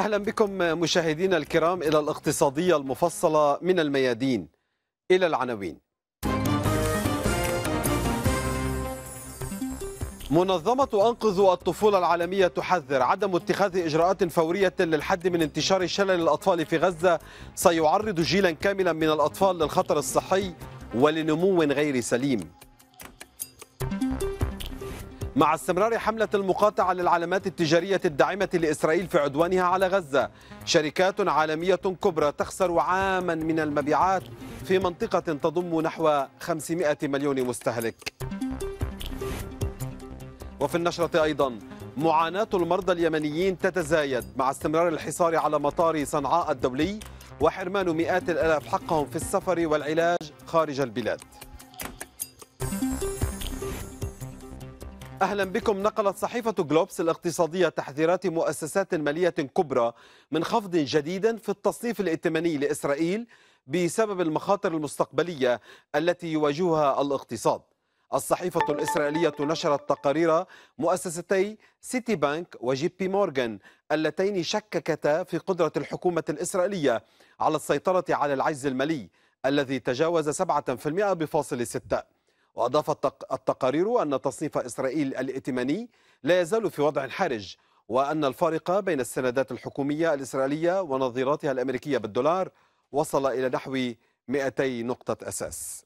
أهلا بكم مشاهدينا الكرام إلى الاقتصادية المفصلة من الميادين إلى العناوين منظمة أنقذ الطفولة العالمية تحذر عدم اتخاذ إجراءات فورية للحد من انتشار شلل الأطفال في غزة سيعرض جيلا كاملا من الأطفال للخطر الصحي ولنمو غير سليم مع استمرار حملة المقاطعة للعلامات التجارية الداعمة لإسرائيل في عدوانها على غزة شركات عالمية كبرى تخسر عاما من المبيعات في منطقة تضم نحو 500 مليون مستهلك وفي النشرة أيضا معاناة المرضى اليمنيين تتزايد مع استمرار الحصار على مطار صنعاء الدولي وحرمان مئات الألاف حقهم في السفر والعلاج خارج البلاد أهلا بكم نقلت صحيفة جلوبس الاقتصادية تحذيرات مؤسسات مالية كبرى من خفض جديد في التصنيف الائتماني لإسرائيل بسبب المخاطر المستقبلية التي يواجهها الاقتصاد الصحيفة الإسرائيلية نشرت تقارير مؤسستي سيتي بانك وجي بي مورغان اللتين شككتا في قدرة الحكومة الإسرائيلية على السيطرة على العجز المالي الذي تجاوز 7.6% وأضافت التقارير أن تصنيف إسرائيل الائتماني لا يزال في وضع حرج وأن الفارق بين السندات الحكومية الإسرائيلية ونظيراتها الأمريكية بالدولار وصل إلى نحو 200 نقطة أساس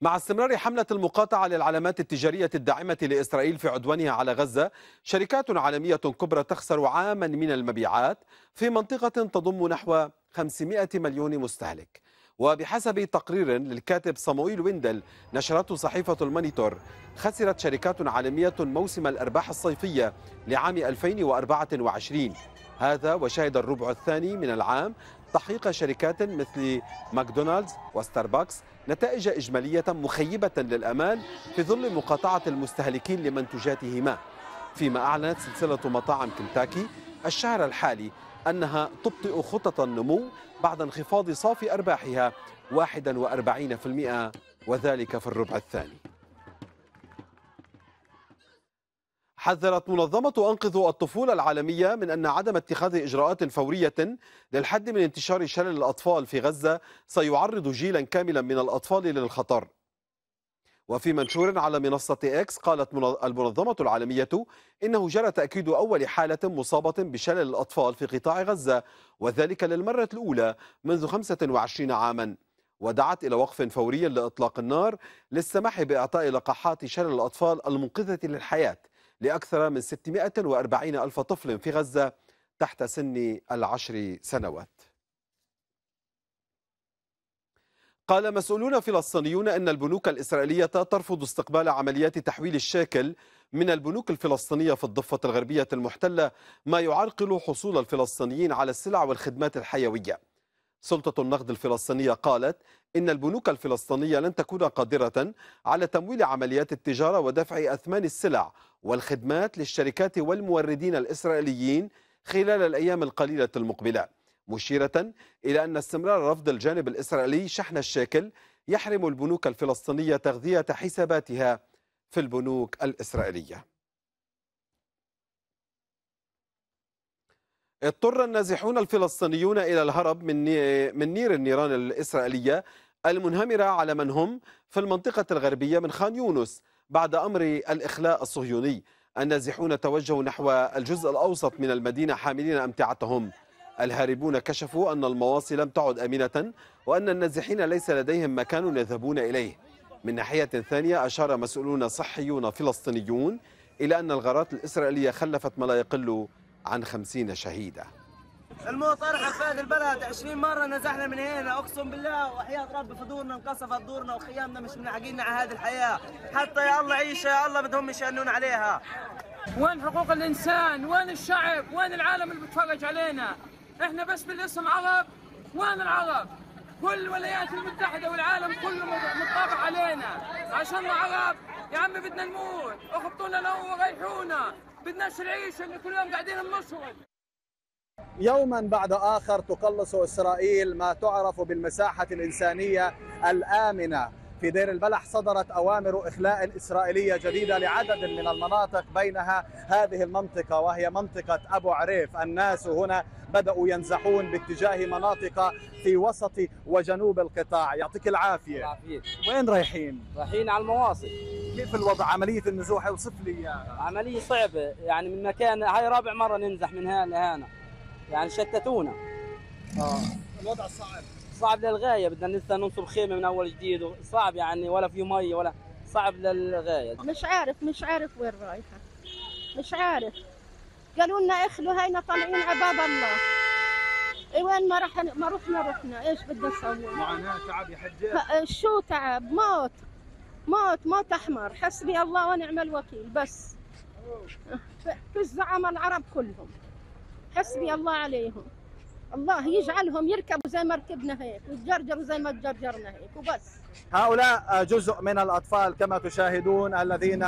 مع استمرار حملة المقاطعة للعلامات التجارية الداعمة لإسرائيل في عدوانها على غزة شركات عالمية كبرى تخسر عاما من المبيعات في منطقة تضم نحو 500 مليون مستهلك وبحسب تقرير للكاتب صموئيل ويندل نشرته صحيفة المونيتور خسرت شركات عالمية موسم الأرباح الصيفية لعام 2024 هذا وشهد الربع الثاني من العام تحقيق شركات مثل ماكدونالدز وستاربكس نتائج إجمالية مخيبة للأمال في ظل مقاطعة المستهلكين لمنتوجاتهما فيما أعلنت سلسلة مطاعم كنتاكي الشهر الحالي أنها تبطئ خطط النمو بعد انخفاض صافي أرباحها 41% وذلك في الربع الثاني حذرت منظمة أنقذ الطفولة العالمية من أن عدم اتخاذ إجراءات فورية للحد من انتشار شلل الأطفال في غزة سيعرض جيلا كاملا من الأطفال للخطر وفي منشور على منصة إكس قالت المنظمة العالمية إنه جرى تأكيد أول حالة مصابة بشلل الأطفال في قطاع غزة وذلك للمرة الأولى منذ 25 عاما ودعت إلى وقف فوري لإطلاق النار للسماح بإعطاء لقاحات شلل الأطفال المنقذة للحياة لأكثر من 640 ألف طفل في غزة تحت سن العشر سنوات قال مسؤولون فلسطينيون أن البنوك الإسرائيلية ترفض استقبال عمليات تحويل الشاكل من البنوك الفلسطينية في الضفة الغربية المحتلة ما يعرقل حصول الفلسطينيين على السلع والخدمات الحيوية سلطة النقد الفلسطينية قالت إن البنوك الفلسطينية لن تكون قادرة على تمويل عمليات التجارة ودفع أثمان السلع والخدمات للشركات والموردين الإسرائيليين خلال الأيام القليلة المقبلة مشيرة إلى أن استمرار رفض الجانب الإسرائيلي شحن الشاكل يحرم البنوك الفلسطينية تغذية حساباتها في البنوك الإسرائيلية اضطر النازحون الفلسطينيون إلى الهرب من من نير النيران الإسرائيلية المنهمرة على من هم في المنطقة الغربية من خان يونس بعد أمر الإخلاء الصهيوني النازحون توجهوا نحو الجزء الأوسط من المدينة حاملين أمتعتهم الهاربون كشفوا أن المواصي لم تعد أمينة وأن النازحين ليس لديهم مكان يذهبون إليه من ناحية ثانية أشار مسؤولون صحيون فلسطينيون إلى أن الغارات الإسرائيلية خلفت ما لا يقل عن خمسين شهيدا الموت أرحب هذا البلد 20 مرة نزحنا من هنا أقسم بالله وحياة رب فدورنا انقصفت دورنا وخيامنا مش منعقين على هذه الحياة حتى يا الله عيشة يا الله بدهم يشأنون عليها وين حقوق الإنسان وين الشعب وين العالم اللي بتفرج علينا احنا بس بالاسم عرب وين العرب كل الولايات المتحدة والعالم كله متطابق علينا عشان العرب يا عمي بدنا نموت اخبطونا لو وريحونا بدناش نعيش اللي كل يوم قاعدين بنشرد يوما بعد آخر تقلص إسرائيل ما تعرف بالمساحة الإنسانية الآمنة في دير البلح صدرت أوامر إخلاء إسرائيلية جديدة لعدد من المناطق بينها هذه المنطقة وهي منطقة أبو عريف الناس هنا بدأوا ينزحون باتجاه مناطق في وسط وجنوب القطاع يعطيك العافية وين رايحين؟ رايحين على المواصل كيف الوضع عملية النزوح اوصف لي اياها عملية صعبة يعني من مكان هاي رابع مرة ننزح من هنا لهنا يعني شتتونا اه الوضع صعب صعب للغايه بدنا لسه ننصب خيمه من اول جديد صعب يعني ولا في مي ولا صعب للغايه مش عارف مش عارف وين رايحه مش عارف قالوا لنا اخلوا هينا طالعين عباد الله وين ما رح ما رحنا رحنا ايش بدنا نسوي؟ معاناه تعب يا حجاج شو تعب؟ موت موت موت احمر حسبي الله ونعم الوكيل بس في الزعامه العرب كلهم حسبي الله عليهم الله يجعلهم يركبوا زي ما ركبنا هيك ويتجرجروا زي ما تجرجرنا هيك وبس هؤلاء جزء من الأطفال كما تشاهدون الذين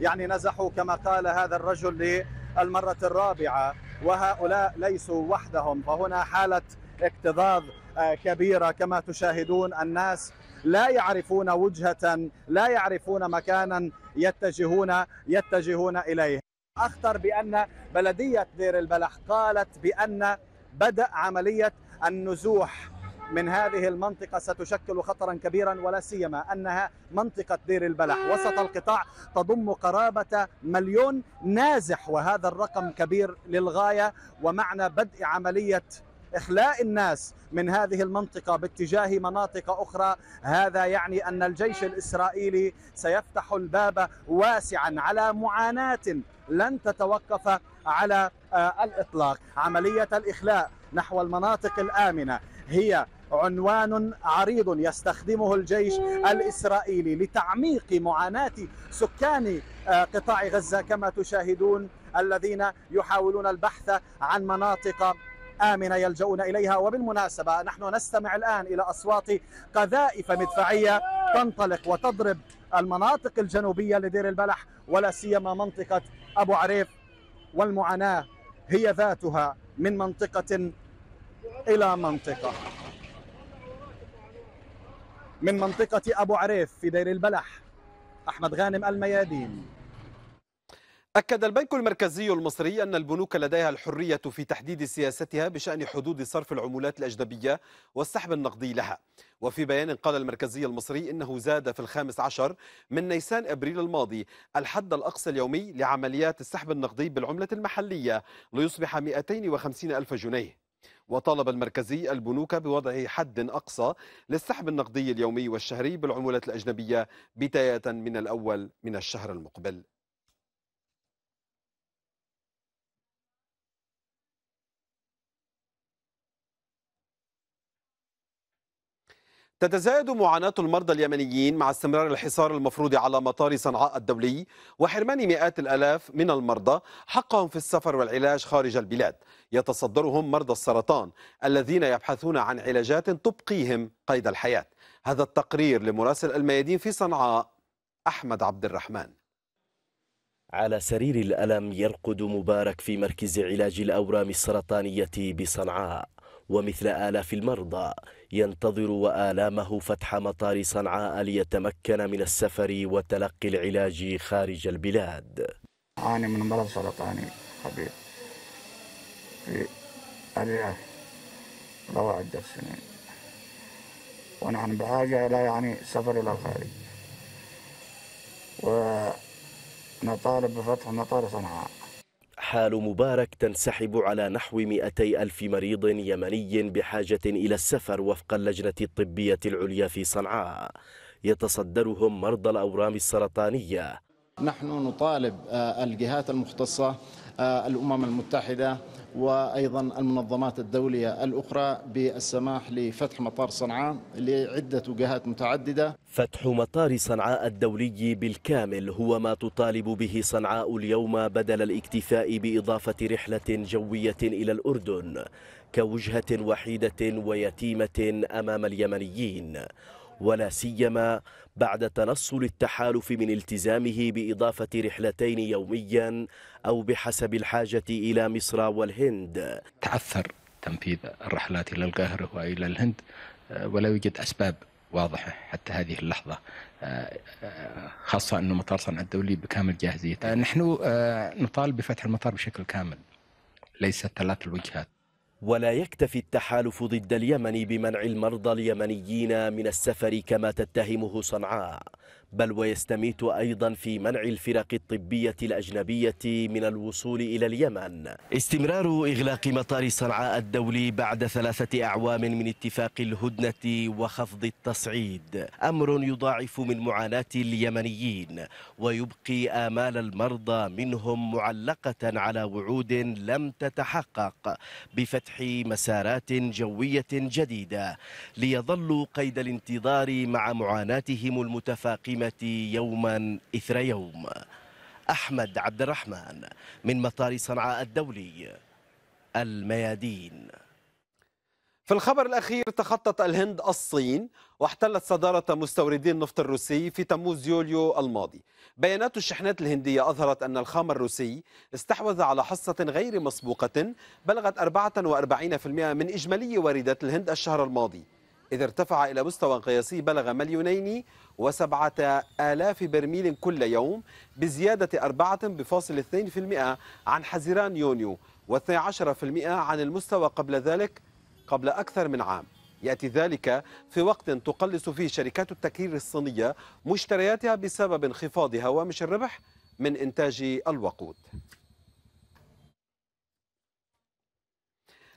يعني نزحوا كما قال هذا الرجل للمرة الرابعة وهؤلاء ليسوا وحدهم فهنا حالة اكتظاظ آه، كبيرة كما تشاهدون الناس لا يعرفون وجهة لا يعرفون مكانا يتجهون يتجهون إليه أخطر بأن بلدية دير البلح قالت بأن بدا عملية النزوح من هذه المنطقة ستشكل خطرا كبيرا ولا سيما أنها منطقة دير البلح وسط القطاع تضم قرابة مليون نازح وهذا الرقم كبير للغاية ومعنى بدء عملية إخلاء الناس من هذه المنطقة باتجاه مناطق أخرى هذا يعني أن الجيش الإسرائيلي سيفتح الباب واسعا على معاناة لن تتوقف على آه، الإطلاق عملية الإخلاء نحو المناطق الآمنة هي عنوان عريض يستخدمه الجيش الإسرائيلي لتعميق معاناة سكان آه، قطاع غزة كما تشاهدون الذين يحاولون البحث عن مناطق آمنة يلجؤون إليها وبالمناسبة نحن نستمع الآن إلى أصوات قذائف مدفعية تنطلق وتضرب المناطق الجنوبية لدير البلح ولا سيما منطقة أبو عريف والمعاناة هي ذاتها من منطقة إلى منطقة من منطقة أبو عريف في دير البلح أحمد غانم الميادين أكد البنك المركزي المصري أن البنوك لديها الحرية في تحديد سياستها بشأن حدود صرف العمولات الأجنبية والسحب النقدي لها وفي بيان قال المركزي المصري إنه زاد في الخامس عشر من نيسان أبريل الماضي الحد الأقصى اليومي لعمليات السحب النقدي بالعملة المحلية ليصبح 250 ألف جنيه وطالب المركزي البنوك بوضع حد أقصى للسحب النقدي اليومي والشهري بالعملات الأجنبية بداية من الأول من الشهر المقبل تتزايد معاناة المرضى اليمنيين مع استمرار الحصار المفروض على مطار صنعاء الدولي وحرمان مئات الآلاف من المرضى حقهم في السفر والعلاج خارج البلاد يتصدرهم مرضى السرطان الذين يبحثون عن علاجات تبقيهم قيد الحياة هذا التقرير لمراسل الميادين في صنعاء أحمد عبد الرحمن على سرير الألم يرقد مبارك في مركز علاج الأورام السرطانية بصنعاء ومثل آلاف المرضى ينتظر وآلامه فتح مطار صنعاء ليتمكن من السفر وتلقي العلاج خارج البلاد أعاني من مرض سرطاني خبير في أرياف له عدة سنين ونحن بحاجة إلى يعني سفر إلى الخارج ونطالب بفتح مطار صنعاء حال مبارك تنسحب على نحو 200 ألف مريض يمني بحاجة إلى السفر وفق اللجنة الطبية العليا في صنعاء يتصدرهم مرضى الأورام السرطانية نحن نطالب آه، الجهات المختصة آه، الأمم المتحدة وأيضا المنظمات الدولية الأخرى بالسماح لفتح مطار صنعاء لعدة وجهات متعددة فتح مطار صنعاء الدولي بالكامل هو ما تطالب به صنعاء اليوم بدل الاكتفاء بإضافة رحلة جوية إلى الأردن كوجهة وحيدة ويتيمة أمام اليمنيين ولا سيما بعد تنصل التحالف من التزامه بإضافة رحلتين يوميا أو بحسب الحاجة إلى مصر والهند تعثر تنفيذ الرحلات إلى القاهرة وإلى الهند آه، ولا يوجد أسباب واضحة حتى هذه اللحظة آه، آه، خاصة أن مطار صنعاء الدولي بكامل جاهزيته نحن نطالب بفتح المطار بشكل كامل ليس ثلاث الوجهات ولا يكتفي التحالف ضد اليمن بمنع المرضى اليمنيين من السفر كما تتهمه صنعاء بل ويستميت أيضا في منع الفرق الطبية الأجنبية من الوصول إلى اليمن استمرار إغلاق مطار صنعاء الدولي بعد ثلاثة أعوام من اتفاق الهدنة وخفض التصعيد أمر يضاعف من معاناة اليمنيين ويبقي آمال المرضى منهم معلقة على وعود لم تتحقق بفتح مسارات جوية جديدة ليظلوا قيد الانتظار مع معاناتهم المتفاقمة قيمة يوما إثر يوم أحمد عبد الرحمن من مطار صنعاء الدولي الميادين في الخبر الأخير تخطت الهند الصين واحتلت صدارة مستوردي النفط الروسي في تموز يوليو الماضي بيانات الشحنات الهندية أظهرت أن الخام الروسي استحوذ على حصة غير مسبوقة بلغت 44% من إجمالي واردات الهند الشهر الماضي إذ ارتفع إلى مستوى قياسي بلغ مليونين وسبعة آلاف برميل كل يوم بزيادة أربعة بفاصل اثنين في المئة عن حزيران يونيو واثني عشر في المئة عن المستوى قبل ذلك قبل أكثر من عام يأتي ذلك في وقت تقلص فيه شركات التكرير الصينية مشترياتها بسبب انخفاض هوامش الربح من إنتاج الوقود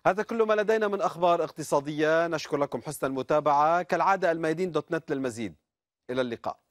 هذا كل ما لدينا من أخبار اقتصادية نشكر لكم حسن المتابعة كالعادة الميادين دوت نت للمزيد إلى اللقاء